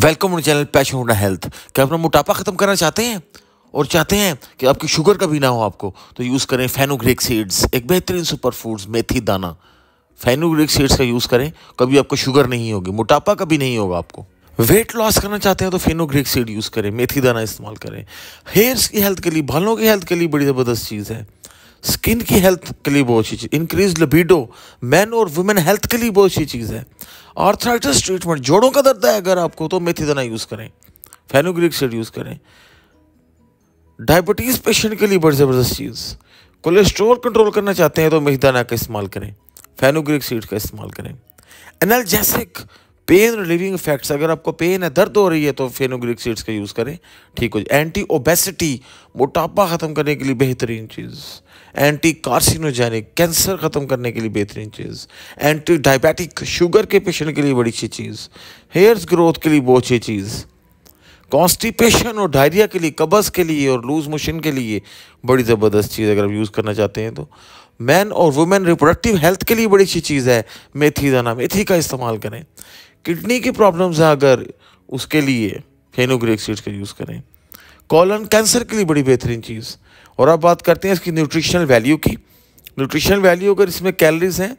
welcome to channel passion होना health क्या अपना मोटापा ख़त्म करना चाहते हैं और चाहते हैं कि आपकी शुगर का भी ना हो आपको तो यूज़ करें फेनोग्रिक सीड्स एक बेहतरीन सुपर फूड्स मेथी दाना फेनोग्रिक सीड्स का यूज़ करें कभी आपको शुगर नहीं होगी मोटापा कभी नहीं होगा आपको वेट लॉस करना चाहते हैं तो फेनोग्रिक सीड यूज़ करें मेथी दाना इस्तेमाल करें हेयर्स की हेल्थ के लिए बालों की हेल्थ के लिए बड़ी ज़बरदस्त चीज़ है स्किन की हेल्थ के लिए बहुत अच्छी चीज़ इंक्रीज लिबिडो मैन और वुमेन हेल्थ के लिए बहुत अच्छी चीज़ है आर्थराइटिस ट्रीटमेंट जोड़ों का दर्द है अगर आपको तो मेथी दाना यूज़ करें फेनोग्रिक सेड यूज़ करें डायबिटीज़ पेशेंट के लिए बड़ी ज़बरदस्त चीज़ कोलेस्ट्रॉल कंट्रोल करना चाहते हैं तो मेथी दाना का इस्तेमाल करें फेनोग्रिक सीड का इस्तेमाल करें एनालजेसिक पेन रिलीविंग इफेक्ट्स अगर आपको पेन है दर्द हो रही है तो फेनोग्रिक सीड्स का यूज़ करें ठीक हो जाए एंटी ओबेसिटी मोटापा ख़त्म करने के लिए बेहतरीन चीज़ एंटी कार्सिनोजेनिक कैंसर ख़त्म करने के लिए बेहतरीन चीज़ एंटी डायबिटिक शुगर के पेशेंट के लिए बड़ी अच्छी चीज़ हेयर्स ग्रोथ के लिए बहुत अच्छी चीज़ कॉन्स्टिपेशन और डायरिया के लिए कब्ज़ के लिए और लूज मोशन के लिए बड़ी ज़बरदस्त चीज़ अगर आप यूज़ करना चाहते हैं तो मैन और वुमेन रिप्रोडक्टिव हेल्थ के लिए बड़ी अच्छी चीज़ है मेथी दाना मेथी का इस्तेमाल करें किडनी की प्रॉब्लम्स है अगर उसके लिए फेनोग्रेक सीड्स का यूज़ करें कॉलन कैंसर के लिए बड़ी बेहतरीन चीज़ और अब बात करते हैं इसकी न्यूट्रिशनल वैल्यू की न्यूट्रिशनल वैल्यू अगर इसमें कैलरीज हैं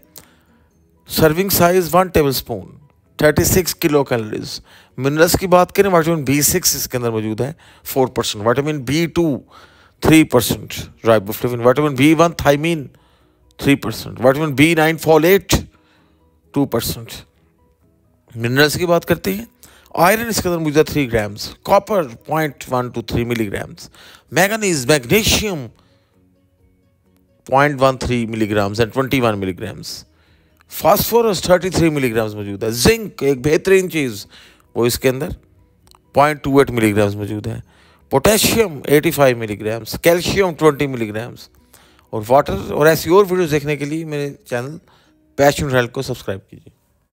serving size one tablespoon thirty six kilo calories minerals की बात करें वाइटामिन बी सिक्स इसके अंदर मौजूद है four percent vitamin B two three percent riboflavin vitamin B one thiamine three percent vitamin B nine folate two percent minerals की बात करते हैं आयरन इसके अंदर मौजूदा three grams copper point one two three milligrams manganese magnesium point one three milligrams and twenty one milligrams phosphorus thirty three milligrams मौजूद है zinc एक बेहतरीन चीज़ वो इसके अंदर पॉइंट टू एट मिलीग्राम्स मौजूद है potassium eighty five milligrams calcium twenty milligrams और वाटर और ऐसी और वीडियोज़ देखने के लिए मेरे चैनल पैशन हेल्थ को सब्सक्राइब कीजिए